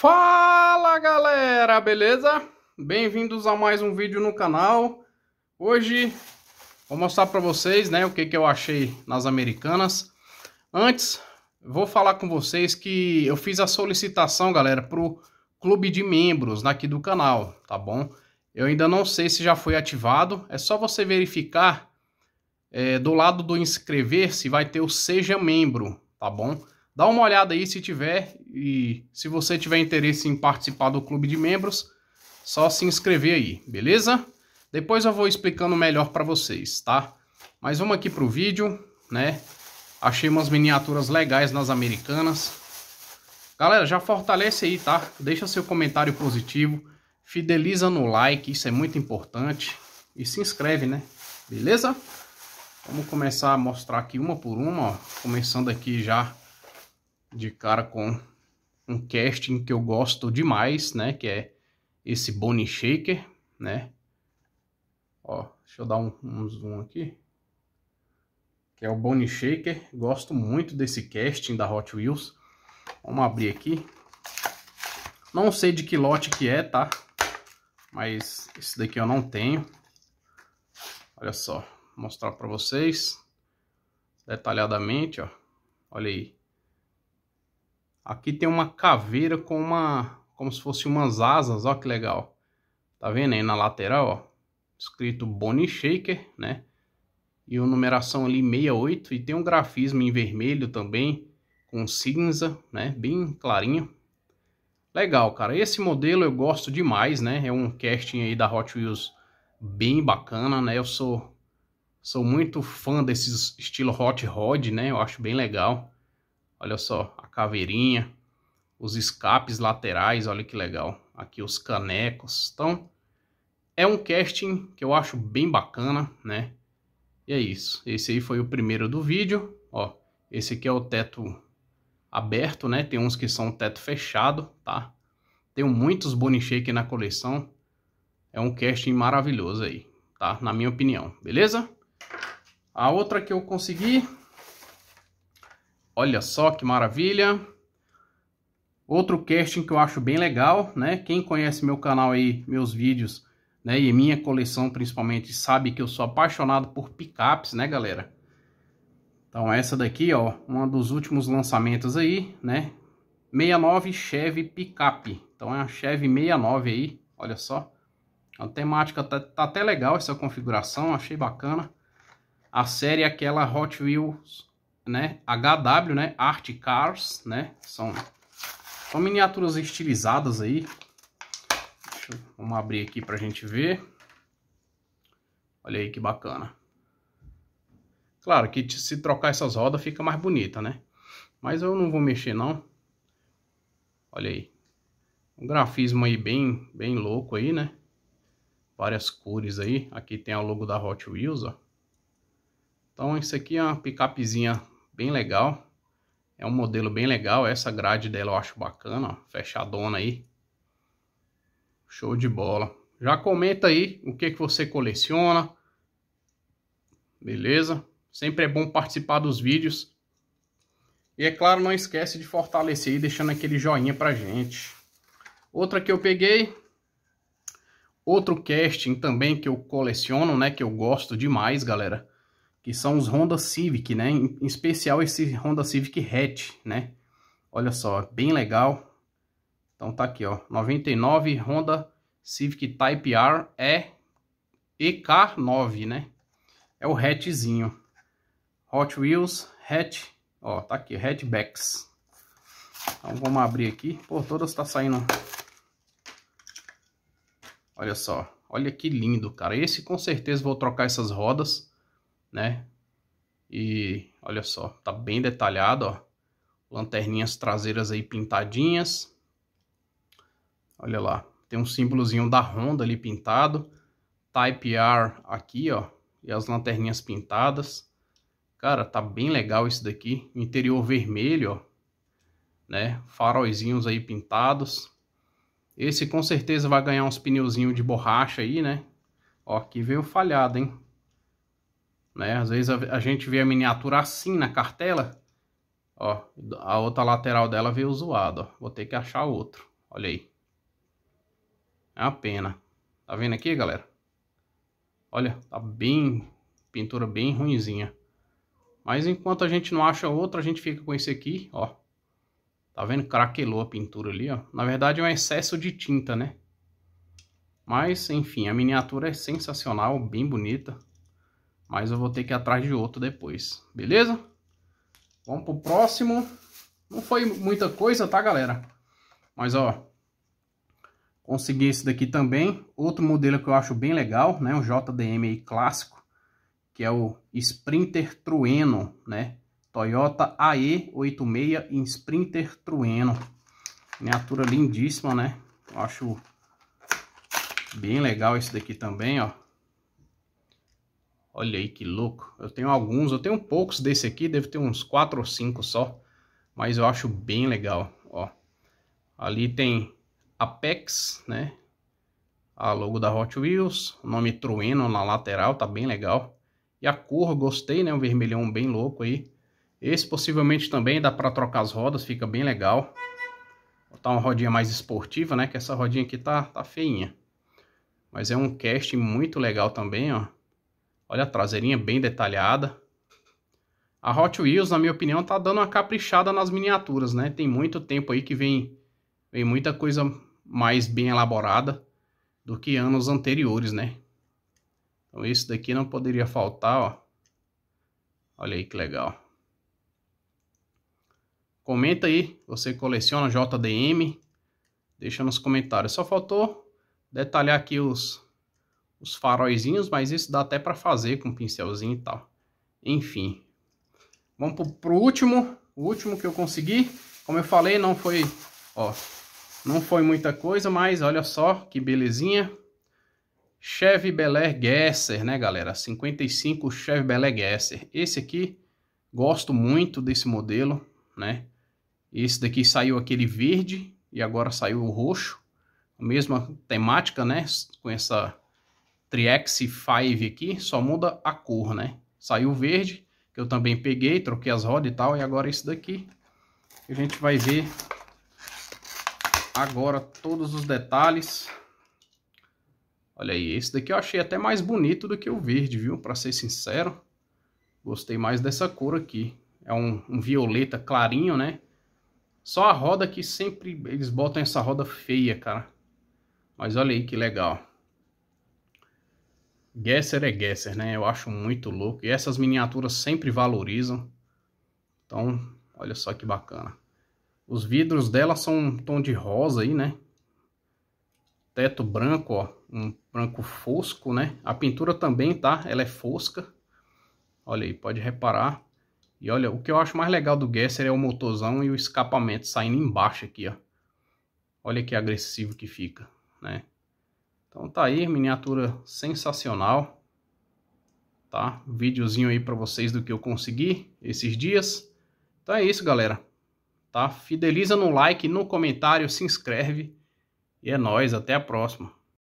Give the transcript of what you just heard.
Fala galera, beleza? Bem-vindos a mais um vídeo no canal. Hoje vou mostrar para vocês né, o que, que eu achei nas Americanas. Antes, vou falar com vocês que eu fiz a solicitação, galera, pro clube de membros aqui do canal, tá bom? Eu ainda não sei se já foi ativado, é só você verificar é, do lado do inscrever se vai ter o seja membro, tá bom? Dá uma olhada aí se tiver e se você tiver interesse em participar do clube de membros, só se inscrever aí, beleza? Depois eu vou explicando melhor para vocês, tá? Mas vamos aqui pro vídeo, né? Achei umas miniaturas legais nas americanas. Galera, já fortalece aí, tá? Deixa seu comentário positivo, fideliza no like, isso é muito importante. E se inscreve, né? Beleza? Vamos começar a mostrar aqui uma por uma, ó. Começando aqui já de cara com um casting que eu gosto demais, né? Que é esse Bonnie Shaker, né? Ó, deixa eu dar um, um zoom aqui. Que é o Bonnie Shaker. Gosto muito desse casting da Hot Wheels. Vamos abrir aqui. Não sei de que lote que é, tá? Mas esse daqui eu não tenho. Olha só, vou mostrar para vocês detalhadamente, ó. Olha aí. Aqui tem uma caveira com uma... Como se fosse umas asas, ó que legal. Tá vendo aí na lateral, ó? Escrito Bonnie Shaker, né? E a numeração ali 68. E tem um grafismo em vermelho também, com cinza, né? Bem clarinho. Legal, cara. Esse modelo eu gosto demais, né? É um casting aí da Hot Wheels bem bacana, né? Eu sou, sou muito fã desses estilo Hot Rod, né? Eu acho bem legal. Olha só, a caveirinha, os escapes laterais, olha que legal. Aqui os canecos. Então, é um casting que eu acho bem bacana, né? E é isso. Esse aí foi o primeiro do vídeo, ó. Esse aqui é o teto aberto, né? Tem uns que são teto fechado, tá? Tenho muitos bonichê aqui na coleção. É um casting maravilhoso aí, tá? Na minha opinião, beleza? A outra que eu consegui Olha só que maravilha! Outro casting que eu acho bem legal, né? Quem conhece meu canal aí, meus vídeos, né? E minha coleção principalmente, sabe que eu sou apaixonado por picapes, né, galera? Então essa daqui, ó, um dos últimos lançamentos aí, né? 69 Chevy Picap. Então é a Chevy 69 aí, olha só. A temática tá, tá até legal essa configuração, achei bacana. A série é aquela Hot Wheels né? HW, né? Art Cars, né? São, são miniaturas estilizadas aí. Eu, vamos abrir aqui pra gente ver. Olha aí que bacana. Claro que se trocar essas rodas fica mais bonita, né? Mas eu não vou mexer não. Olha aí. Um grafismo aí bem, bem louco aí, né? Várias cores aí. Aqui tem o logo da Hot Wheels, ó. Então isso aqui é uma picapezinha bem legal. É um modelo bem legal, essa grade dela eu acho bacana, ó, fechadona aí. Show de bola. Já comenta aí o que, que você coleciona, beleza? Sempre é bom participar dos vídeos. E é claro, não esquece de fortalecer deixando aquele joinha pra gente. Outra que eu peguei, outro casting também que eu coleciono, né, que eu gosto demais, galera, que são os Honda Civic, né? Em, especial esse Honda Civic hatch, né? Olha só, bem legal. Então tá aqui, ó, 99 Honda Civic Type R é EK9, né? É o hatchzinho. Hot Wheels, hatch, ó, tá aqui, hatchbacks. Então vamos abrir aqui. Pô, todas tá saindo. Olha só, olha que lindo, cara. Esse com certeza vou trocar essas rodas né? E olha só, tá bem detalhado, ó. Lanterninhas traseiras aí pintadinhas. Olha lá, tem um símbolozinho da Honda ali pintado. Type R aqui, ó, e as lanterninhas pintadas. Cara, tá bem legal isso daqui. Interior vermelho, ó, né? Faróizinhos aí pintados. Esse com certeza vai ganhar uns pneuzinhos de borracha aí, né? Ó, aqui veio falhado, hein? Né? Às vezes a, a gente vê a miniatura assim na cartela, ó, a outra lateral dela veio zoada, Vou ter que achar outro, olha aí. É uma pena. Tá vendo aqui, galera? Olha, tá bem, pintura bem ruinzinha. Mas enquanto a gente não acha outra, a gente fica com esse aqui, ó. Tá vendo? Craquelou a pintura ali, ó. Na verdade é um excesso de tinta, né? Mas, enfim, a miniatura é sensacional, bem bonita. Mas eu vou ter que ir atrás de outro depois, beleza? Vamos pro próximo. Não foi muita coisa, tá, galera? Mas, ó, consegui esse daqui também. Outro modelo que eu acho bem legal, né? Um JDM clássico, que é o Sprinter Trueno, né? Toyota AE86 em Sprinter Trueno. Miniatura lindíssima, né? Eu acho bem legal esse daqui também, ó. Olha aí que louco. Eu tenho alguns, eu tenho poucos desse aqui, deve ter uns 4 ou 5 só. Mas eu acho bem legal, ó. Ali tem Apex, né? A logo da Hot Wheels, o nome Trueno na lateral, tá bem legal. E a cor, gostei, né? Um vermelhão bem louco aí. Esse possivelmente também dá para trocar as rodas, fica bem legal. Botar uma rodinha mais esportiva, né? Que essa rodinha aqui tá, tá feinha. Mas é um cast muito legal também, ó. Olha a traseirinha bem detalhada. A Hot Wheels, na minha opinião, tá dando uma caprichada nas miniaturas, né? Tem muito tempo aí que vem, vem muita coisa mais bem elaborada do que anos anteriores, né? Então esse daqui não poderia faltar, ó. Olha aí que legal. Comenta aí, você coleciona JDM? Deixa nos comentários. Só faltou detalhar aqui os os faróizinhos, mas isso dá até para fazer com um pincelzinho e tal. Enfim, vamos pro, pro último, o último que eu consegui. Como eu falei, não foi, ó, não foi muita coisa, mas olha só que belezinha. Chevy Bel Air Gasser, né, galera? 55 Chevy Bel Air Gasser. Esse aqui, gosto muito desse modelo, né? Esse daqui saiu aquele verde e agora saiu o roxo. A mesma temática, né? Com essa Triex 5 aqui, só muda a cor, né? Saiu verde, que eu também peguei, troquei as rodas e tal, e agora esse daqui. A gente vai ver agora todos os detalhes. Olha aí, esse daqui eu achei até mais bonito do que o verde, viu? Para ser sincero, gostei mais dessa cor aqui. É um, um, violeta clarinho, né? Só a roda que sempre eles botam essa roda feia, cara. Mas olha aí que legal. Gesser é Gesser, né? Eu acho muito louco. E essas miniaturas sempre valorizam. Então, olha só que bacana. Os vidros dela são um tom de rosa aí, né? Teto branco, ó. Um branco fosco, né? A pintura também, tá? Ela é fosca. Olha aí, pode reparar. E olha, o que eu acho mais legal do Gesser é o motorzão e o escapamento saindo embaixo aqui, ó. Olha que agressivo que fica, né? Então tá aí, miniatura sensacional. Tá? videozinho aí para vocês do que eu consegui esses dias. Então é isso, galera. Tá? Fideliza no like, no comentário, se inscreve. E é nóis, até a próxima.